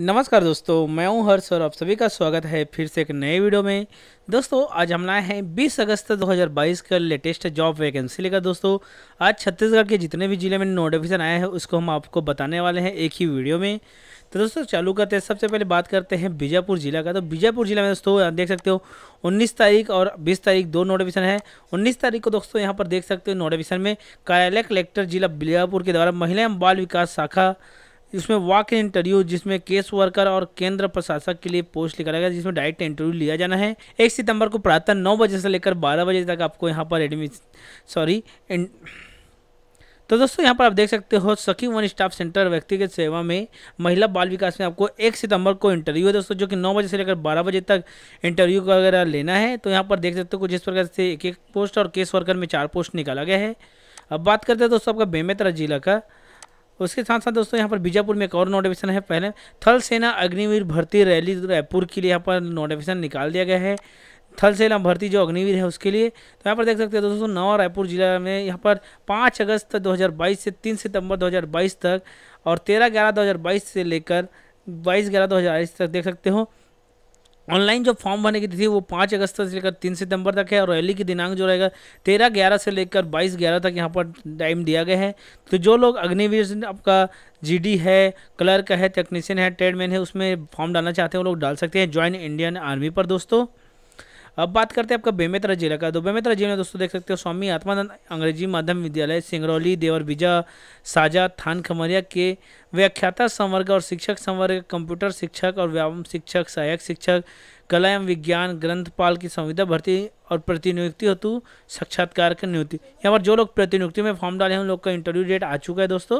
नमस्कार दोस्तों मैं हूं हर्ष और आप सभी का स्वागत है फिर से एक नए वीडियो में दोस्तों आज हम लाए हैं 20 अगस्त 2022 का लेटेस्ट जॉब वैकेंसी लेकर दोस्तों आज छत्तीसगढ़ के जितने भी ज़िले में नोटिफिकेशन आया है उसको हम आपको बताने वाले हैं एक ही वीडियो में तो दोस्तों चालू करते हैं सबसे पहले बात करते हैं बीजापुर ज़िला का तो बीजापुर ज़िला में दोस्तों देख सकते हो 19 तारीख और 20 तारीख दो नोटिफिकेशन है 19 तारीख को दोस्तों यहाँ पर देख सकते हो नोटिफिकेशन में कार्यालय कलेक्टर जिला बीजापुर के द्वारा महिला एवं बाल विकास शाखा इसमें वाक इन इंटरव्यू जिसमें केस वर्कर और केंद्र प्रशासक के लिए पोस्ट लिखा जाएगा जिसमें डायरेक्ट इंटरव्यू लिया जाना है एक सितंबर को प्रातः नौ बजे से लेकर बारह बजे तक आपको यहाँ पर एडमिशन सॉरी तो दोस्तों यहाँ पर आप देख सकते हो सखी वन स्टाफ सेंटर व्यक्तिगत सेवा में महिला बाल विकास में आपको एक सितंबर को इंटरव्यू है दोस्तों जो कि नौ बजे से लेकर बारह बजे तक इंटरव्यू वगैरह लेना है तो यहाँ पर देख सकते हो कुछ इस प्रकार से एक एक पोस्ट और केस वर्कर में चार पोस्ट निकाला गया है अब बात करते हैं दोस्तों आपका बेमेतरा जिला का उसके साथ साथ दोस्तों यहाँ पर बीजापुर में एक और नोटिफिकेशन है पहले थल सेना अग्निवीर भर्ती रैली रायपुर के लिए यहाँ पर नोटिफिकेशन निकाल दिया गया है थल सेना भर्ती जो अग्निवीर है उसके लिए तो यहाँ पर देख सकते हैं दोस्तों नवा रायपुर जिला में यहाँ पर 5 अगस्त 2022 से 3 सितंबर 2022 तक और 13 ग्यारह 2022 से लेकर 22 ग्यारह 2022 तक देख सकते हो ऑनलाइन जो फॉर्म भरने की तिथि वो पाँच अगस्त से लेकर तीन सितंबर तक है और रैली की दिनांक जो रहेगा तेरह ग्यारह से लेकर बाईस ग्यारह तक यहाँ पर टाइम दिया गया है तो जो लोग अग्निवीर आपका जीडी है क्लर्क है टेक्नीशियन है ट्रेडमैन है उसमें फॉर्म डालना चाहते हैं वो लोग डाल सकते हैं ज्वाइन इंडियन आर्मी पर दोस्तों अब बात करते हैं आपका बेमेतरा जिला का तो बेमेतरा जिले में दोस्तों देख सकते हो स्वामी आत्मानंद अंग्रेजी माध्यम विद्यालय सिंगरौली देवरबीजा साजा थान खमरिया के व्याख्याता संवर्ग और शिक्षक संवर्ग कंप्यूटर शिक्षक और व्यायाम शिक्षक सहायक शिक्षक कला एवं विज्ञान ग्रंथपाल की संविधा भर्ती और प्रतिनियुक्ति हेतु साक्षात्कार की नियुक्ति यहाँ पर जो लोग प्रतिनियुक्ति में फॉर्म डाले हैं उन लोग का इंटरव्यू डेट आ चुका है दोस्तों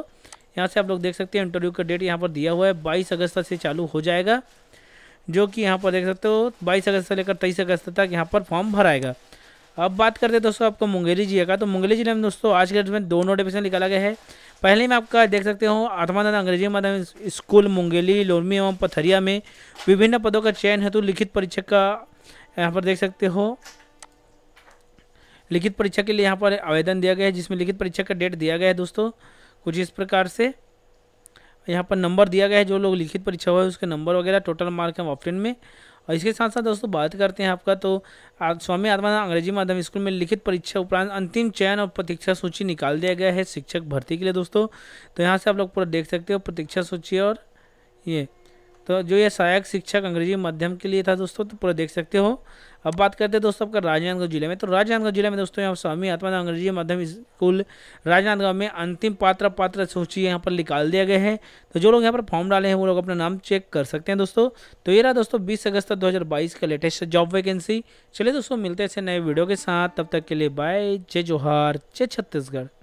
यहाँ से आप लोग देख सकते हैं इंटरव्यू का डेट यहाँ पर दिया हुआ है बाईस अगस्त से चालू हो जाएगा जो कि यहाँ पर देख सकते हो बाईस अगस्त से लेकर तेईस अगस्त तक यहाँ पर फॉर्म भराएगा अब बात करते हैं दोस्तों आपको मुंगेली जी का तो मुंगेली जिले में दोस्तों आज के डेट में दो नोटिफिकेशन निकाला गया है पहले में आपका देख सकते हो आत्मानंद अंग्रेजी माध्यम स्कूल मुंगेली लोरमी एवं पथरिया में विभिन्न पदों का चयन हेतु लिखित परीक्षा का यहाँ पर देख सकते हो लिखित परीक्षा के लिए यहाँ पर आवेदन दिया गया है जिसमें लिखित परीक्षा का डेट दिया गया है दोस्तों कुछ इस प्रकार से यहाँ पर नंबर दिया गया है जो लोग लिखित परीक्षा हुआ है उसके नंबर वगैरह टोटल मार्क हम ऑप्शन में और इसके साथ साथ दोस्तों बात करते हैं आपका तो स्वामी आत्मानंद अंग्रेजी माध्यम स्कूल में लिखित परीक्षा उपरांत अंतिम चयन और प्रतीक्षा सूची निकाल दिया गया है शिक्षक भर्ती के लिए दोस्तों तो यहाँ से आप लोग पूरा देख सकते हो प्रतीक्षा सूची और ये तो जो ये सहायक शिक्षक अंग्रेजी माध्यम के लिए था दोस्तों तो पूरा देख सकते हो अब बात करते हैं दोस्तों आपका राजनांदगांव जिले में तो राजनांदगांव जिले में दोस्तों यहाँ स्वामी आत्मानंद अंग्रेजी माध्यम स्कूल राजनांदगांव में अंतिम पात्र पात्र सूची यहाँ पर निकाल दिया गया है तो जो लोग यहाँ पर फॉर्म डाले हैं वो लोग अपना नाम चेक कर सकते हैं दोस्तों तो ये रहा दोस्तों बीस अगस्त दो का लेटेस्ट जॉब वैकेंसी चलिए दोस्तों मिलते हैं ऐसे नए वीडियो के साथ तब तक के लिए बाय जय जोहार जय छत्तीसगढ़